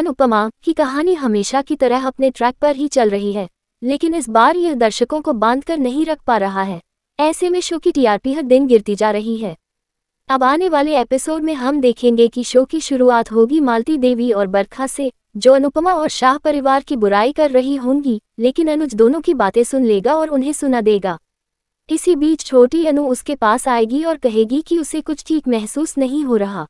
अनुपमा की कहानी हमेशा की तरह अपने ट्रैक पर ही चल रही है लेकिन इस बार यह दर्शकों को बांध कर नहीं रख पा रहा है ऐसे में शो की टीआरपी हर दिन गिरती जा रही है अब आने वाले एपिसोड में हम देखेंगे कि शो की शुरुआत होगी मालती देवी और बरखा से जो अनुपमा और शाह परिवार की बुराई कर रही होंगी लेकिन अनुज दोनों की बातें सुन लेगा और उन्हें सुना देगा इसी बीच छोटी अनु उसके पास आएगी और कहेगी कि उसे कुछ ठीक महसूस नहीं हो रहा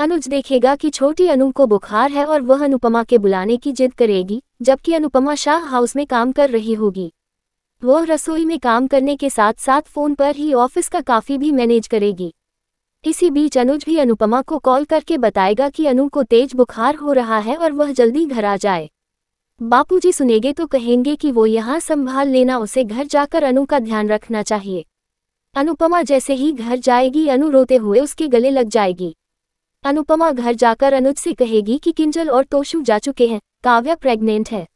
अनुज देखेगा कि छोटी अनु को बुखार है और वह अनुपमा के बुलाने की जिद करेगी जबकि अनुपमा शाह हाउस में काम कर रही होगी वह रसोई में काम करने के साथ साथ फोन पर ही ऑफिस का काफी भी मैनेज करेगी इसी बीच अनुज भी अनुपमा को कॉल करके बताएगा कि अनु को तेज बुखार हो रहा है और वह जल्दी घर आ जाए बापूजी सुनेंगे तो कहेंगे कि वो यहाँ संभाल लेना उसे घर जाकर अनु का ध्यान रखना चाहिए अनुपमा जैसे ही घर जाएगी अनु रोते हुए उसके गले लग जाएगी अनुपमा घर जाकर अनुज से कहेगी कि किंजल और तोशु जा चुके हैं काव्या प्रेग्नेंट है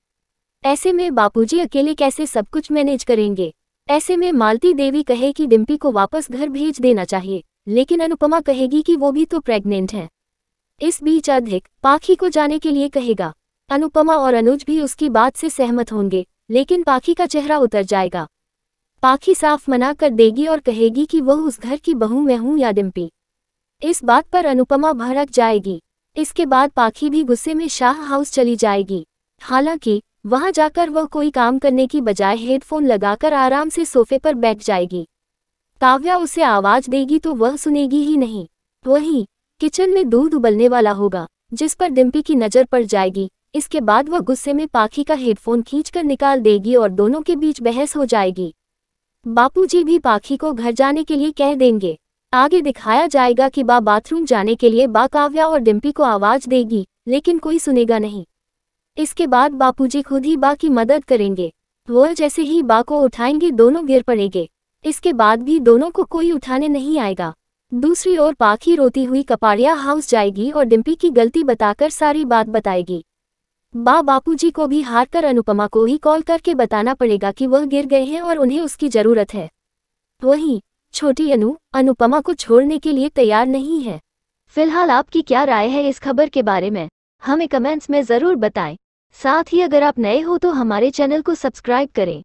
ऐसे में बापूजी अकेले कैसे सब कुछ मैनेज करेंगे ऐसे में मालती देवी कहे कि डिम्पी को वापस घर भेज देना चाहिए लेकिन अनुपमा कहेगी कि वो भी तो प्रेग्नेंट है इस बीच अधिक पाखी को जाने के लिए कहेगा अनुपमा और अनुज भी उसकी बात से सहमत होंगे लेकिन पाखी का चेहरा उतर जाएगा पाखी साफ मना कर देगी और कहेगी कि वह उस घर की बहू मैं हूं या डिम्पी इस बात पर अनुपमा भड़क जाएगी इसके बाद पाखी भी गुस्से में शाह हाउस चली जाएगी हालांकि वहां जाकर वह कोई काम करने की बजाय हेडफोन लगाकर आराम से सोफे पर बैठ जाएगी काव्या उसे आवाज देगी तो वह सुनेगी ही नहीं वही किचन में दूध उबलने वाला होगा जिस पर डिम्पी की नज़र पड़ जाएगी इसके बाद वह गुस्से में पाखी का हेडफोन खींचकर निकाल देगी और दोनों के बीच बहस हो जाएगी बापूजी भी पाखी को घर जाने के लिए कह देंगे आगे दिखाया जाएगा कि बा बाथरूम जाने के लिए बा काव्या और डिम्पी को आवाज देगी लेकिन कोई सुनेगा नहीं इसके बाद बापूजी खुद ही बा की मदद करेंगे वो जैसे ही बा को उठाएंगे दोनों गिर पड़ेंगे इसके बाद भी दोनों को कोई उठाने नहीं आएगा दूसरी ओर पाखी रोती हुई कपाड़िया हाउस जाएगी और डिम्पी की गलती बताकर सारी बात बताएगी बा बापूजी को भी हार कर अनुपमा को ही कॉल करके बताना पड़ेगा कि वह गिर गए हैं और उन्हें उसकी जरूरत है वहीं छोटी अनु अनुपमा को छोड़ने के लिए तैयार नहीं है फिलहाल आपकी क्या राय है इस खबर के बारे में हमें कमेंट्स में ज़रूर बताएं साथ ही अगर आप नए हो तो हमारे चैनल को सब्सक्राइब करें